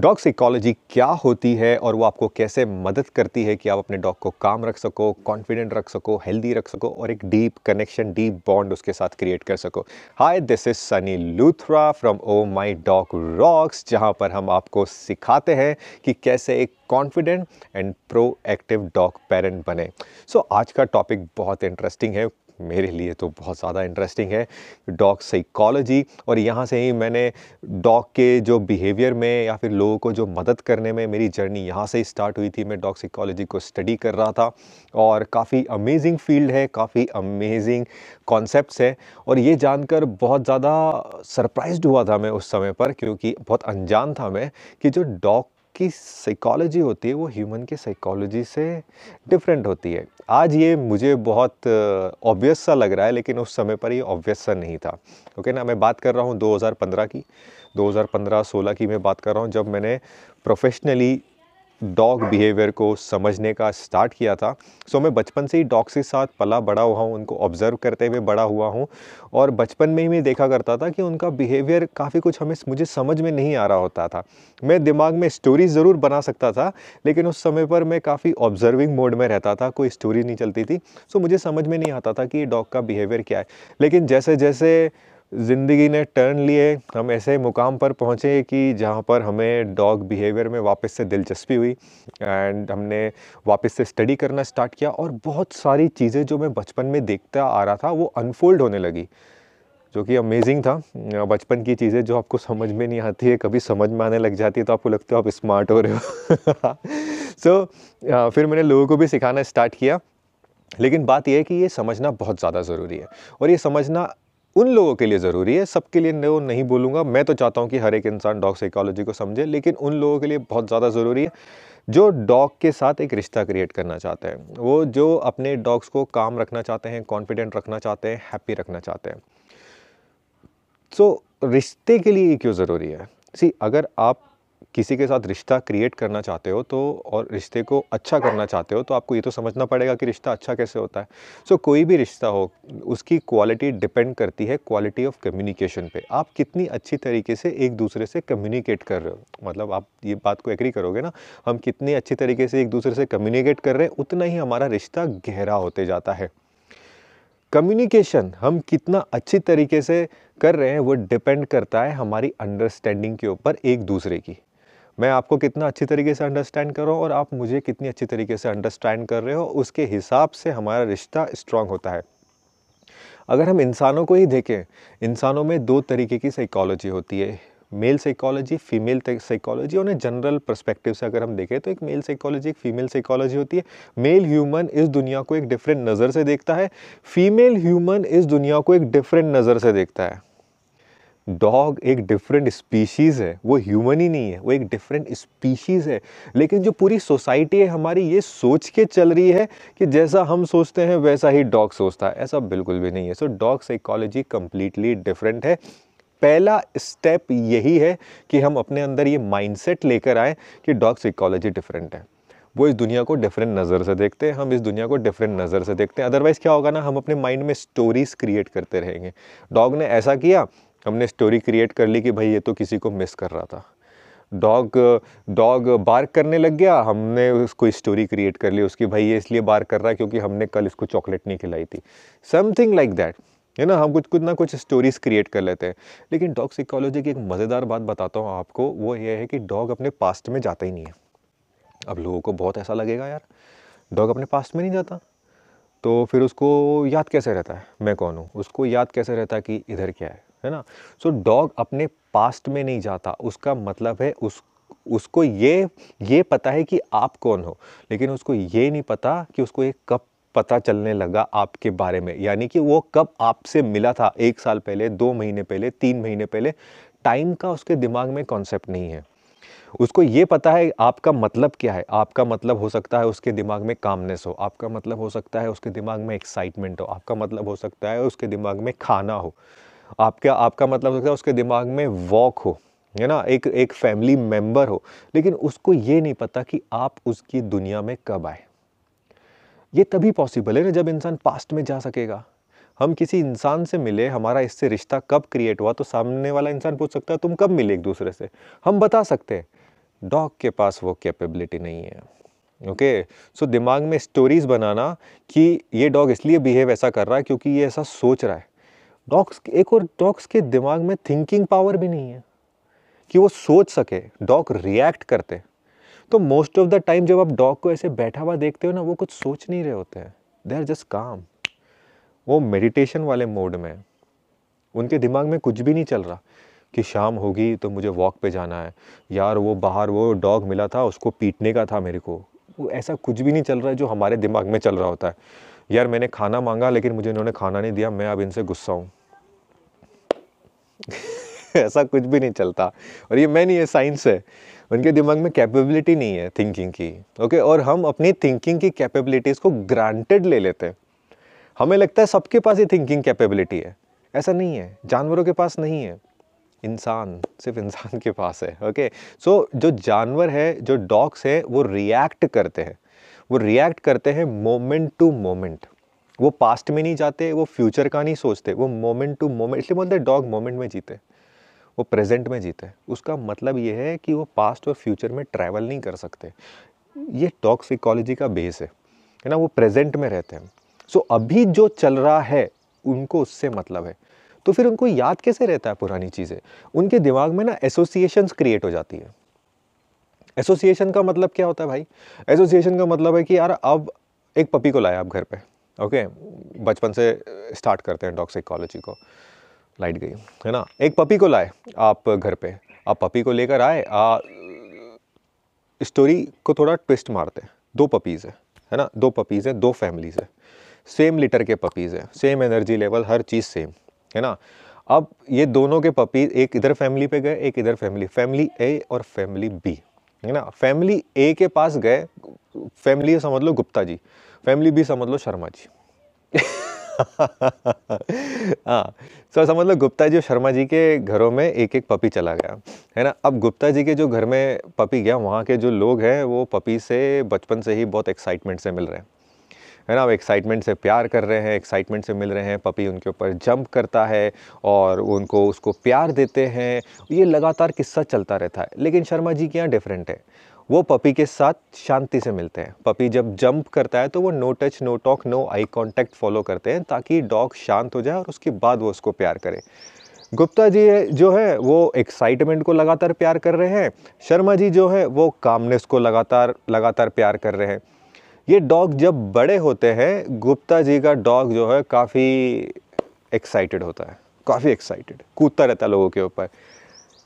Dog psychology क्या होती है और वो आपको कैसे मदद करती है कि आप अपने डॉग को काम रख सको कॉन्फिडेंट रख सको हेल्दी रख सको और एक डीप कनेक्शन डीप बॉन्ड उसके साथ क्रिएट कर सको hi this is Sunny Luthra from Oh My Dog Rocks जहाँ पर हम आपको सिखाते हैं कि कैसे एक confident and proactive dog parent बने सो so, आज का टॉपिक बहुत इंटरेस्टिंग है मेरे लिए तो बहुत ज़्यादा इंटरेस्टिंग है डॉग साइकोलॉजी और यहाँ से ही मैंने डॉग के जो बिहेवियर में या फिर लोगों को जो मदद करने में मेरी जर्नी यहाँ से ही स्टार्ट हुई थी मैं डॉग साइकोलॉजी को स्टडी कर रहा था और काफ़ी अमेजिंग फील्ड है काफ़ी अमेजिंग कॉन्सेप्ट है और ये जानकर बहुत ज़्यादा सरप्राइज हुआ था मैं उस समय पर क्योंकि बहुत अनजान था मैं कि जो डॉग की साइकोलॉजी होती है वो ह्यूमन के साइकोलॉजी से डिफरेंट होती है आज ये मुझे बहुत ऑब्वियस uh, सा लग रहा है लेकिन उस समय पर ये ऑब्वियस सा नहीं था ओके ना मैं बात कर रहा हूँ 2015 की 2015-16 की मैं बात कर रहा हूँ जब मैंने प्रोफेशनली डॉग बिहेवियर को समझने का स्टार्ट किया था सो so, मैं बचपन से ही डॉग्स के साथ पला बड़ा हुआ हूँ उनको ऑब्ज़र्व करते हुए बड़ा हुआ हूँ और बचपन में ही मैं देखा करता था कि उनका बिहेवियर काफ़ी कुछ हमें मुझे समझ में नहीं आ रहा होता था मैं दिमाग में स्टोरी ज़रूर बना सकता था लेकिन उस समय पर मैं काफ़ी ऑब्जर्विंग मोड में रहता था कोई स्टोरी नहीं चलती थी सो so, मुझे समझ में नहीं आता था कि ये डॉग का बिहेवियर क्या है लेकिन जैसे जैसे ज़िंदगी ने टर्न लिए हम ऐसे मुकाम पर पहुँचे कि जहाँ पर हमें डॉग बिहेवियर में वापस से दिलचस्पी हुई एंड हमने वापस से स्टडी करना स्टार्ट किया और बहुत सारी चीज़ें जो मैं बचपन में देखता आ रहा था वो अनफोल्ड होने लगी जो कि अमेजिंग था बचपन की चीज़ें जो आपको समझ में नहीं आती है कभी समझ में आने लग जाती है तो आपको लगता है आप स्मार्ट हो रहे हो सो so, फिर मैंने लोगों को भी सिखाना स्टार्ट किया लेकिन बात यह है कि ये समझना बहुत ज़्यादा ज़रूरी है और ये समझना उन लोगों के लिए ज़रूरी है सबके लिए नो नहीं बोलूँगा मैं तो चाहता हूँ कि हर एक इंसान डॉग साइकोलॉजी को समझे लेकिन उन लोगों के लिए बहुत ज़्यादा ज़रूरी है जो डॉग के साथ एक रिश्ता क्रिएट करना चाहते हैं वो जो अपने डॉग्स को काम रखना चाहते हैं कॉन्फिडेंट रखना चाहते हैं हैप्पी रखना चाहते हैं सो so, रिश्ते के लिए क्यों ज़रूरी है सी अगर आप किसी के साथ रिश्ता क्रिएट करना चाहते हो तो और रिश्ते को अच्छा करना चाहते हो तो आपको ये तो समझना पड़ेगा कि रिश्ता अच्छा कैसे होता है सो so, कोई भी रिश्ता हो उसकी क्वालिटी डिपेंड करती है क्वालिटी ऑफ कम्युनिकेशन पे आप कितनी अच्छी तरीके से एक दूसरे से कम्युनिकेट कर रहे हो मतलब आप ये बात को एग्री करोगे ना हम कितनी अच्छी तरीके से एक दूसरे से कम्युनिकेट कर रहे हैं उतना ही हमारा रिश्ता गहरा होते जाता है कम्युनिकेशन हम कितना अच्छी तरीके से कर रहे हैं वो डिपेंड करता है हमारी अंडरस्टैंडिंग के ऊपर एक दूसरे की मैं आपको कितना अच्छी तरीके से अंडरस्टैंड कर रहा हूँ और आप मुझे कितनी अच्छी तरीके से अंडरस्टैंड कर रहे हो उसके हिसाब से हमारा रिश्ता स्ट्रांग होता है अगर हम इंसानों को ही देखें इंसानों में दो तरीके की साइकोलॉजी होती है मेल साइकोलॉजी फीमेल साइकोलॉजी उन्हें जनरल परस्पेक्टिव से अगर हम देखें तो एक मेल साइकोलॉजी एक फीमेल साइकोलॉजी होती है मेल ह्यूमन इस दुनिया को एक डिफरेंट नज़र से देखता है फीमेल ह्यूमन इस दुनिया को एक डिफरेंट नज़र से देखता है डॉग एक डिफरेंट स्पीशीज़ है वो ह्यूमन ही नहीं है वो एक डिफरेंट स्पीशीज़ है लेकिन जो पूरी सोसाइटी है हमारी ये सोच के चल रही है कि जैसा हम सोचते हैं वैसा ही डॉग सोचता है ऐसा बिल्कुल भी नहीं है so dog psychology completely different है पहला स्टेप यही है कि हम अपने अंदर ये माइंडसेट लेकर आए कि डॉग साइकोलॉजी डिफरेंट है वो इस दुनिया को डिफरेंट नज़र से देखते हैं हम इस दुनिया को डिफरेंट नज़र से देखते हैं अदरवाइज़ क्या होगा ना हम अपने माइंड में स्टोरीज़ क्रिएट करते रहेंगे डॉग ने ऐसा किया हमने स्टोरी क्रिएट कर ली कि भाई ये तो किसी को मिस कर रहा था डॉग डॉग बार्क करने लग गया हमने उसको स्टोरी क्रिएट कर ली उसकी भाई ये इसलिए बार कर रहा है क्योंकि हमने कल इसको चॉकलेट नहीं खिलाई थी समथिंग लाइक दैट है ना हम कुछ कुछ ना कुछ स्टोरीज़ क्रिएट कर लेते हैं लेकिन डॉग साइकोलॉजी की एक मज़ेदार बात बताता हूँ आपको वो ये है कि डॉग अपने पास्ट में जाता ही नहीं है अब लोगों को बहुत ऐसा लगेगा यार डॉग अपने पास्ट में नहीं जाता तो फिर उसको याद कैसे रहता है मैं कौन हूँ उसको याद कैसे रहता है कि इधर क्या है है ना सो so, डॉग अपने पास्ट में नहीं जाता उसका मतलब है उस उसको ये ये पता है कि आप कौन हो लेकिन उसको ये नहीं पता कि उसको ये कब पता चलने लगा आपके बारे में यानी कि वो कब आपसे मिला था एक साल पहले दो महीने पहले तीन महीने पहले टाइम का उसके दिमाग में कॉन्सेप्ट नहीं है उसको ये पता है आपका मतलब क्या है आपका मतलब हो सकता है उसके दिमाग में कामनेस हो आपका मतलब हो सकता है उसके दिमाग में एक्साइटमेंट हो आपका मतलब हो सकता है उसके दिमाग में खाना हो आपका आपका मतलब सकता है उसके दिमाग में वॉक हो है ना एक एक फैमिली मेम्बर हो लेकिन उसको ये नहीं पता कि आप उसकी दुनिया में कब आए ये तभी पॉसिबल है ना जब इंसान पास्ट में जा सकेगा हम किसी इंसान से मिले हमारा इससे रिश्ता कब क्रिएट हुआ तो सामने वाला इंसान पूछ सकता है तुम कब मिले एक दूसरे से हम बता सकते हैं डॉग के पास वो कैपेबिलिटी नहीं है ओके okay? सो so, दिमाग में स्टोरीज बनाना कि ये डॉग इसलिए बिहेव ऐसा कर रहा है क्योंकि ये ऐसा सोच रहा है डॉग्स एक और डॉग्स के दिमाग में थिंकिंग पावर भी नहीं है कि वो सोच सके डॉग रिएक्ट करते तो मोस्ट ऑफ द टाइम जब आप डॉग को ऐसे बैठा हुआ देखते हो ना वो कुछ सोच नहीं रहे होते हैं दे आर जस्ट काम वो मेडिटेशन वाले मोड में उनके दिमाग में कुछ भी नहीं चल रहा कि शाम होगी तो मुझे वॉक पे जाना है यार वो बाहर वो डॉग मिला था उसको पीटने का था मेरे को वो ऐसा कुछ भी नहीं चल रहा है जो हमारे दिमाग में चल रहा होता है यार मैंने खाना मांगा लेकिन मुझे इन्होंने खाना नहीं दिया मैं अब इनसे गुस्सा हूँ ऐसा कुछ भी नहीं चलता और ये मैं नहीं ये साइंस है उनके दिमाग में कैपेबिलिटी नहीं है थिंकिंग की ओके और हम अपनी थिंकिंग की कैपेबिलिटीज़ को ग्रांटेड ले लेते हैं हमें लगता है सबके पास ही थिंकिंग कैपेबिलिटी है ऐसा नहीं है जानवरों के पास नहीं है इंसान सिर्फ इंसान के पास है ओके सो so, जो जानवर है जो डॉग्स है वो रिएक्ट करते हैं वो रिएक्ट करते हैं मोमेंट टू मोमेंट वो पास्ट में नहीं जाते वो फ्यूचर का नहीं सोचते वो मोमेंट टू मोमेंट इसलिए बोलते हैं डॉग मोमेंट में जीते हैं वो प्रेजेंट में जीते उसका मतलब ये है कि वो पास्ट और फ्यूचर में ट्रैवल नहीं कर सकते ये टॉक्सिकोलॉजी का बेस है है ना वो प्रेजेंट में रहते हैं सो अभी जो चल रहा है उनको उससे मतलब है तो फिर उनको याद कैसे रहता है पुरानी चीज़ें उनके दिमाग में ना एसोसिएशंस क्रिएट हो जाती है एसोसिएशन का मतलब क्या होता है भाई एसोसिएशन का मतलब है कि यार अब एक पपी को लाया आप घर पे ओके बचपन से स्टार्ट करते हैं टॉक्सिकोलॉजी को लाइट गई है ना एक पपी को लाए आप घर पे आप पपी को लेकर आए आ, स्टोरी को थोड़ा ट्विस्ट मारते हैं दो पपीज़ हैं है ना दो पपीज़ हैं दो फैमिलीज़ हैं सेम लीटर के पपीज़ हैं सेम एनर्जी लेवल हर चीज़ सेम है ना अब ये दोनों के पपी एक इधर फैमिली पे गए एक इधर फैमिली फैमिली ए और फैमिली बी है ना फैमिली ए के पास गए फैमिली समझ लो गुप्ता जी फैमिली बी समझ लो शर्मा जी हाँ सो समझ लो गुप्ता जी और शर्मा जी के घरों में एक एक पपी चला गया है ना अब गुप्ता जी के जो घर में पपी गया वहाँ के जो लोग हैं वो पपी से बचपन से ही बहुत एक्साइटमेंट से मिल रहे हैं है ना वो एक्साइटमेंट से प्यार कर रहे हैं एक्साइटमेंट से मिल रहे हैं पपी उनके ऊपर जंप करता है और उनको उसको प्यार देते हैं ये लगातार किस्सा चलता रहता है लेकिन शर्मा जी के यहाँ डिफरेंट है वो पपी के साथ शांति से मिलते हैं पपी जब जंप करता है तो वो no touch no talk no eye contact follow करते हैं ताकि डॉग शांत हो जाए और उसके बाद वो उसको प्यार करें गुप्ता जी जो है वो एक्साइटमेंट को लगातार प्यार कर रहे हैं शर्मा जी जो है वो कामनेस को लगातार लगातार प्यार कर रहे हैं ये डॉग जब बड़े होते हैं गुप्ता जी का डॉग जो है काफ़ी एक्साइटेड होता है काफ़ी एक्साइटेड कूदता रहता है लोगों के ऊपर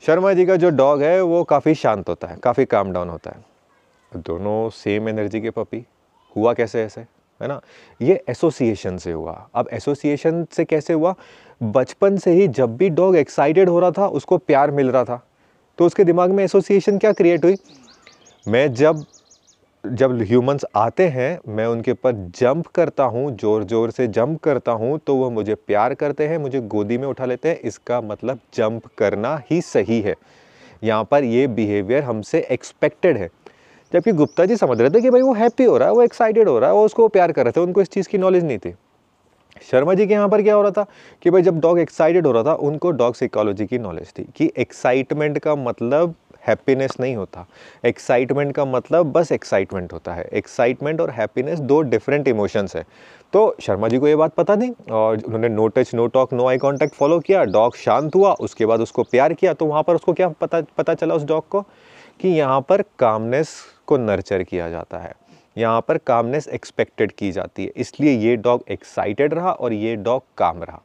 शर्मा जी का जो डॉग है वो काफ़ी शांत होता है काफ़ी काम डाउन होता है दोनों सेम एनर्जी के पपी हुआ कैसे ऐसे है ना ये एसोसिएशन से हुआ अब एसोसिएशन से कैसे हुआ बचपन से ही जब भी डॉग एक्साइटेड हो रहा था उसको प्यार मिल रहा था तो उसके दिमाग में एसोसिएशन क्या क्रिएट हुई मैं जब जब ह्यूमंस आते हैं मैं उनके ऊपर जंप करता हूँ ज़ोर ज़ोर से जंप करता हूँ तो वह मुझे प्यार करते हैं मुझे गोदी में उठा लेते हैं इसका मतलब जंप करना ही सही है यहाँ पर ये बिहेवियर हमसे एक्सपेक्टेड है जबकि गुप्ता जी समझ रहे थे कि भाई वो हैप्पी हो रहा है वो एक्साइटेड हो रहा है वो उसको प्यार कर रहे थे उनको इस चीज़ की नॉलेज नहीं थी शर्मा जी के यहाँ पर क्या हो रहा था कि भाई जब डॉग एक्साइटेड हो रहा था उनको डॉग साइकोलॉजी की नॉलेज थी कि एक्साइटमेंट का मतलब हैप्पीनेस नहीं होता एक्साइटमेंट का मतलब बस एक्साइटमेंट होता है एक्साइटमेंट और हैप्पीनेस दो डिफरेंट इमोशंस है तो शर्मा जी को ये बात पता नहीं और उन्होंने no touch no talk no eye contact follow किया डॉग शांत हुआ उसके बाद उसको प्यार किया तो वहाँ पर उसको क्या पता पता चला उस डॉग को कि यहाँ पर कामनेस को नर्चर किया जाता है यहाँ पर कामनेस एक्सपेक्टेड की जाती है इसलिए ये डॉग एक्साइटेड रहा और ये डॉग काम रहा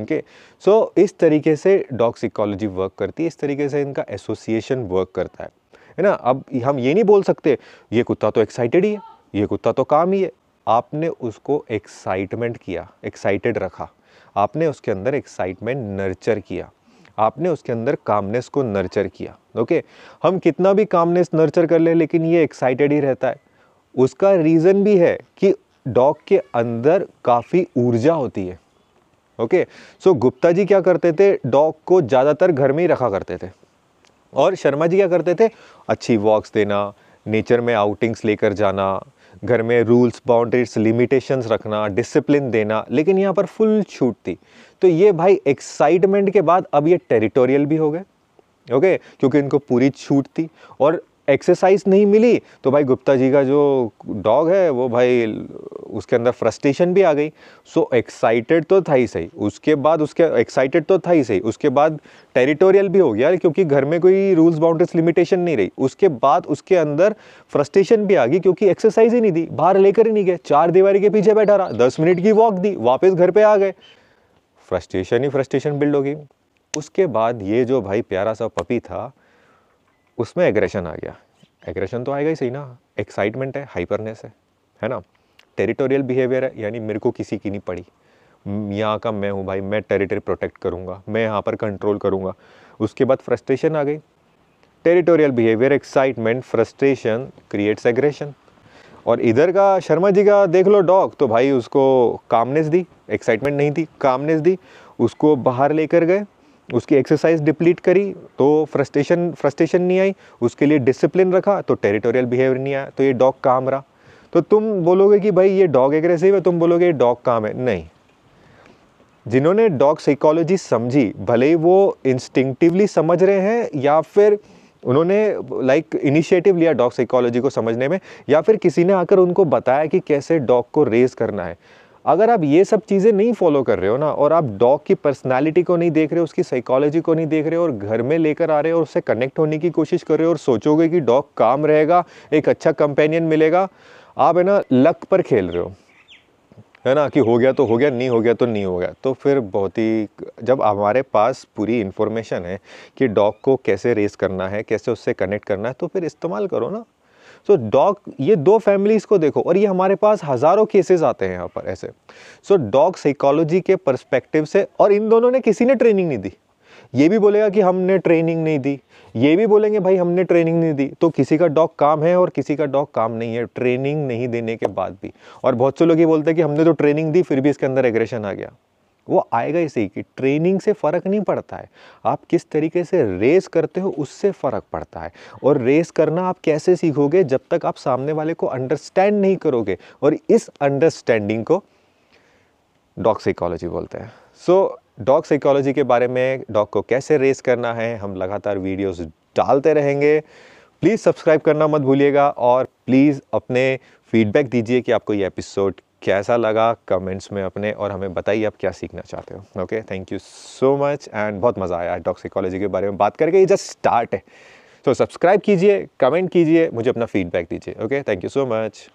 ओके सो इस तरीके से सिकोलॉजी वर्क करती है इस तरीके से इनका एसोसिएशन वर्क करता है है ना अब हम ये नहीं बोल सकते ये कुत्ता तो एक्साइटेड ही है ये कुत्ता तो काम ही है आपने उसको एक्साइटमेंट किया एक्साइटेड रखा आपने उसके अंदर एक्साइटमेंट नर्चर किया आपने उसके अंदर कामनेस को नर्चर किया ओके हम कितना भी कामनेस नर्चर कर ले, लेकिन ये एक्साइटेड ही रहता है उसका रीज़न भी है कि डॉग के अंदर काफ़ी ऊर्जा होती है ओके सो गुप्ता जी क्या करते थे डॉग को ज़्यादातर घर में ही रखा करते थे और शर्मा जी क्या करते थे अच्छी वॉक्स देना नेचर में आउटिंग्स लेकर जाना घर में रूल्स बाउंड्रीज लिमिटेशंस रखना डिसिप्लिन देना लेकिन यहाँ पर फुल छूट थी तो ये भाई एक्साइटमेंट के बाद अब ये टेरिटोरियल भी हो गए ओके okay? क्योंकि इनको पूरी छूट थी और एक्सरसाइज नहीं मिली तो भाई गुप्ता जी का जो डॉग है वो भाई उसके अंदर फ्रस्ट्रेशन भी आ गई सो एक्साइटेड तो था ही सही उसके बाद उसके एक्साइटेड तो था ही सही उसके बाद टेरिटोरियल भी हो गया क्योंकि घर में कोई रूल्स बाउंड्रीज लिमिटेशन नहीं रही उसके बाद उसके अंदर फ्रस्ट्रेशन भी आ गई क्योंकि एक्सरसाइज ही नहीं दी बाहर लेकर ही नहीं गए चार दीवारी के पीछे बैठा रहा दस मिनट की वॉक दी वापस घर पर आ गए फ्रस्ट्रेशन ही फ्रस्ट्रेशन बिल्ड होगी उसके बाद ये जो भाई प्यारा सा पपी था उसमें एग्रेशन आ गया एग्रेशन तो आएगा ही सही ना एक्साइटमेंट है हाइपरनेस है है ना टेरिटोरियल बिहेवियर है यानी मेरे को किसी की नहीं पड़ी यहाँ का मैं हूँ भाई मैं टेरिटरी प्रोटेक्ट करूँगा मैं यहाँ पर कंट्रोल करूँगा उसके बाद फ्रस्ट्रेशन आ गई territorial behaviour excitement frustration creates aggression और इधर का शर्मा जी का देख लो डॉग तो भाई उसको कामनेस दी एक्साइटमेंट नहीं थी कामनेस दी उसको बाहर लेकर गए उसकी एक्सरसाइज डिप्लीट करी तो फ्रस्ट्रेशन फ्रस्ट्रेशन नहीं आई उसके लिए डिसिप्लिन रखा तो टेरिटोरियल बिहेवियर नहीं आया तो ये डॉग काम रहा तो तुम बोलोगे कि भाई ये डॉग एग्रेसिव है तुम बोलोगे ये डॉग काम है नहीं जिन्होंने डॉग साइकोलॉजी समझी भले ही वो इंस्टिंक्टिवली समझ रहे हैं या फिर उन्होंने लाइक like, इनिशिएटिव लिया डॉग साइकोलॉजी को समझने में या फिर किसी ने आकर उनको बताया कि कैसे डॉग को रेज़ करना है अगर आप ये सब चीज़ें नहीं फॉलो कर रहे हो ना और आप डॉग की पर्सनालिटी को नहीं देख रहे हो उसकी साइकोलॉजी को नहीं देख रहे हो और घर में लेकर आ रहे हो और उससे कनेक्ट होने की कोशिश कर रहे हो और सोचोगे कि डॉग काम रहेगा एक अच्छा कंपेनियन मिलेगा आप है ना लक पर खेल रहे हो है ना कि हो गया तो हो गया नहीं हो गया तो नहीं हो गया तो फिर बहुत ही जब हमारे पास पूरी इन्फॉर्मेशन है कि डॉग को कैसे रेस करना है कैसे उससे कनेक्ट करना है तो फिर इस्तेमाल करो ना सो डॉग ये दो फैमिलीज़ को देखो और ये हमारे पास हज़ारों केसेस आते हैं यहाँ पर ऐसे सो डॉग साइकोलॉजी के परस्पेक्टिव से और इन दोनों ने किसी ने ट्रेनिंग नहीं दी ये भी बोलेगा कि हमने ट्रेनिंग नहीं दी ये भी बोलेंगे भाई हमने ट्रेनिंग नहीं दी तो किसी का डॉग काम है और किसी का डॉग काम नहीं है ट्रेनिंग नहीं देने के बाद भी और बहुत से लोग ये बोलते हैं कि हमने तो ट्रेनिंग दी फिर भी इसके अंदर एग्रेशन आ गया वो आएगा इसी कि ट्रेनिंग से फ़र्क नहीं पड़ता है आप किस तरीके से रेस करते हो उससे फ़र्क पड़ता है और रेस करना आप कैसे सीखोगे जब तक आप सामने वाले को अंडरस्टैंड नहीं करोगे और इस अंडरस्टैंडिंग को डॉग साइकोलॉजी बोलते हैं सो डॉग साइकोलॉजी के बारे में डॉग को कैसे रेस करना है हम लगातार वीडियोस डालते रहेंगे प्लीज़ सब्सक्राइब करना मत भूलिएगा और प्लीज़ अपने फीडबैक दीजिए कि आपको ये एपिसोड कैसा लगा कमेंट्स में अपने और हमें बताइए आप क्या सीखना चाहते हो okay thank you so much and बहुत मज़ा आया टॉक्सिकोलॉजी के बारे में बात करके ये जस्ट स्टार्ट है तो सब्सक्राइब कीजिए कमेंट कीजिए मुझे अपना फीडबैक दीजिए okay thank you so much